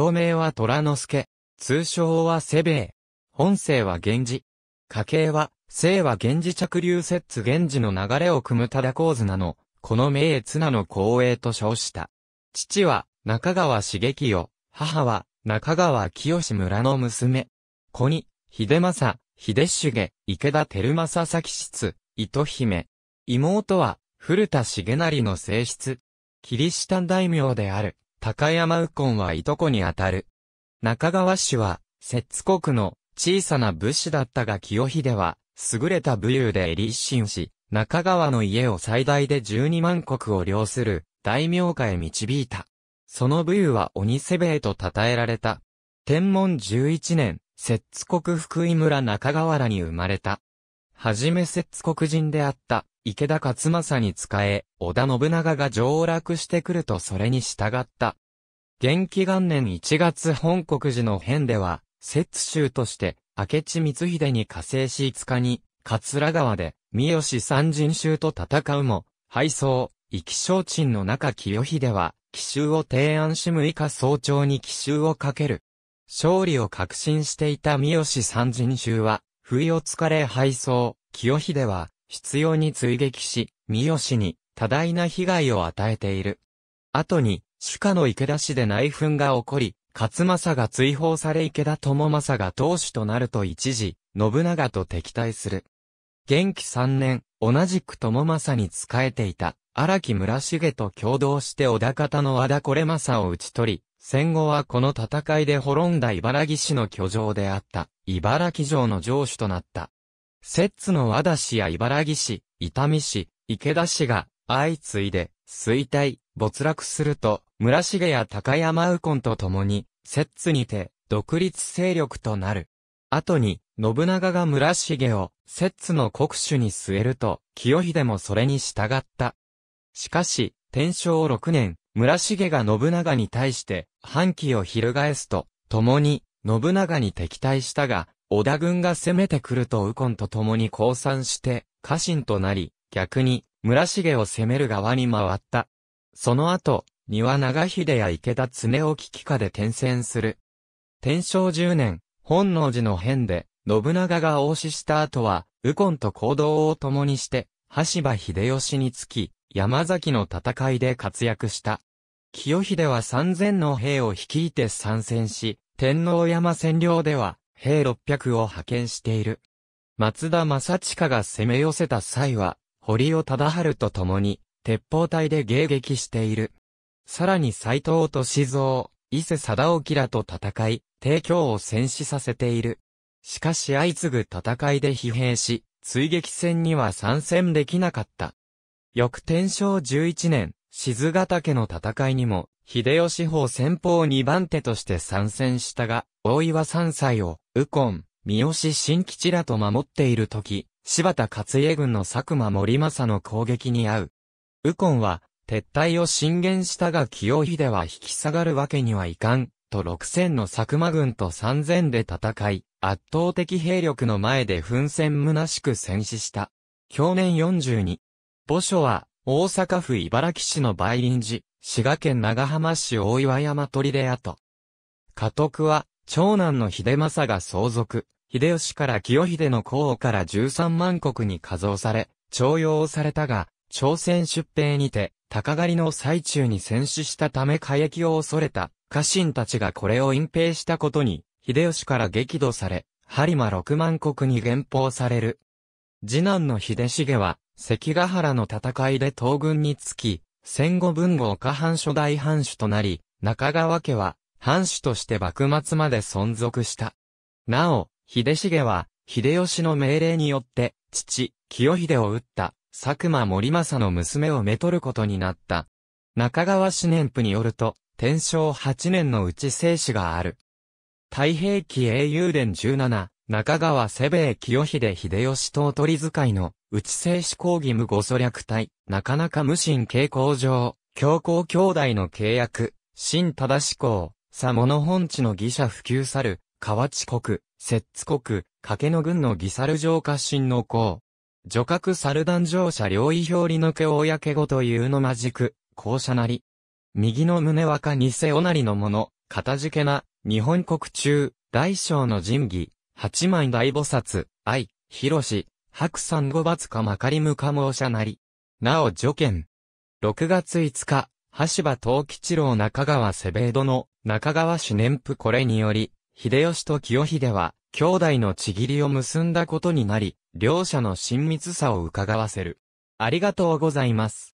同名は虎之助。通称はセベー。本姓は源氏。家系は、姓は源氏着流摂津源氏の流れを組む忠構図なの、この名越綱の光栄と称した。父は、中川茂清、母は、中川清村の娘。子に、秀政、秀重、池田照正作室、糸姫。妹は、古田重成の正室。キリシタン大名である。高山右近はいとこにあたる。中川氏は、摂津国の小さな武士だったが清秀は、優れた武勇で立身し、中川の家を最大で12万国を領する大名家へ導いた。その武勇は鬼せべえと称えられた。天文11年、摂津国福井村中川原に生まれた。はじめ摂津国人であった、池田勝政に仕え、織田信長が上落してくるとそれに従った。元気元年1月本国寺の変では、摂津州として、明智光秀に加勢し5日に、桂川で、三好三人衆と戦うも、敗走、意気消沈の中清秀は、奇襲を提案し6日早朝に奇襲をかける。勝利を確信していた三好三人衆は、不意をつかれ敗走、清秀は、必要に追撃し、三好に多大な被害を与えている。後に、主家の池田氏で内紛が起こり、勝政が追放され池田智政が当主となると一時、信長と敵対する。元気三年、同じく智政に仕えていた、荒木村重と共同して小田方の和田これ政を討ち取り、戦後はこの戦いで滅んだ茨城市の居城であった、茨城城の城主となった。摂津の和田市や茨城市、伊丹市、池田市が相次いで衰退、没落すると、村重や高山右近と共に、摂津にて独立勢力となる。後に、信長が村重を摂津の国主に据えると、清秀もそれに従った。しかし、天正6年、村重が信長に対して、反旗を翻すと、共に、信長に敵対したが、織田軍が攻めてくると右近と共に降参して、家臣となり、逆に、村重を攻める側に回った。その後、丹羽長秀や池田常を危機下で転戦する。天正10年、本能寺の変で、信長が応死した後は、右近と行動を共にして、橋場秀吉につき、山崎の戦いで活躍した。清秀は3000の兵を率いて参戦し、天皇山占領では、兵600を派遣している。松田正親が攻め寄せた際は、堀尾忠春と共に、鉄砲隊で迎撃している。さらに斎藤敏蔵、伊勢貞沖らと戦い、帝京を戦死させている。しかし相次ぐ戦いで疲弊し、追撃戦には参戦できなかった。翌天正11年、静ヶ岳の戦いにも、秀吉法先方2番手として参戦したが、大岩三歳を、右近、三好新吉らと守っている時、柴田勝家軍の佐久間森政の攻撃に遭う。右近は、撤退を進言したが清秀は引き下がるわけにはいかん、と6000の佐久間軍と3000で戦い、圧倒的兵力の前で奮戦虚しく戦死した。去年42。墓所は、大阪府茨城市の梅林寺、滋賀県長浜市大岩山砦跡。家督は、長男の秀政が相続、秀吉から清秀の功から13万国に加増され、徴用されたが、朝鮮出兵にて、鷹狩りの最中に戦死したため火役を恐れた、家臣たちがこれを隠蔽したことに、秀吉から激怒され、播磨六万国に減俸される。次男の秀重は、関ヶ原の戦いで東軍につき、戦後文豪下藩初代藩主となり、中川家は、藩主として幕末まで存続した。なお、秀重は、秀吉の命令によって、父、清秀を撃った、佐久間森政の娘をめとることになった。中川四年譜によると、天正八年のうち生死がある。太平記英雄伝十七。中川瀬兵衛清秀秀吉党取使いの、内製志向義務ご祖略隊、なかなか無心傾向上、強行兄弟の契約、新忠志向、佐物本地の義者普及猿、河内国、摂津国、掛野軍の義猿城下新の公。女格猿団乗者領意表裏け大やけごというのまじく、校舎なり。右の胸若偽おなりのもの、片付けな、日本国中、大小の神義、八幡大菩薩、愛、広し、白山五罰かまかりむか申しゃなり。なお助見。六月五日、橋場東吉郎中川セベードの中川氏年譜これにより、秀吉と清秀は、兄弟のちぎりを結んだことになり、両者の親密さを伺わせる。ありがとうございます。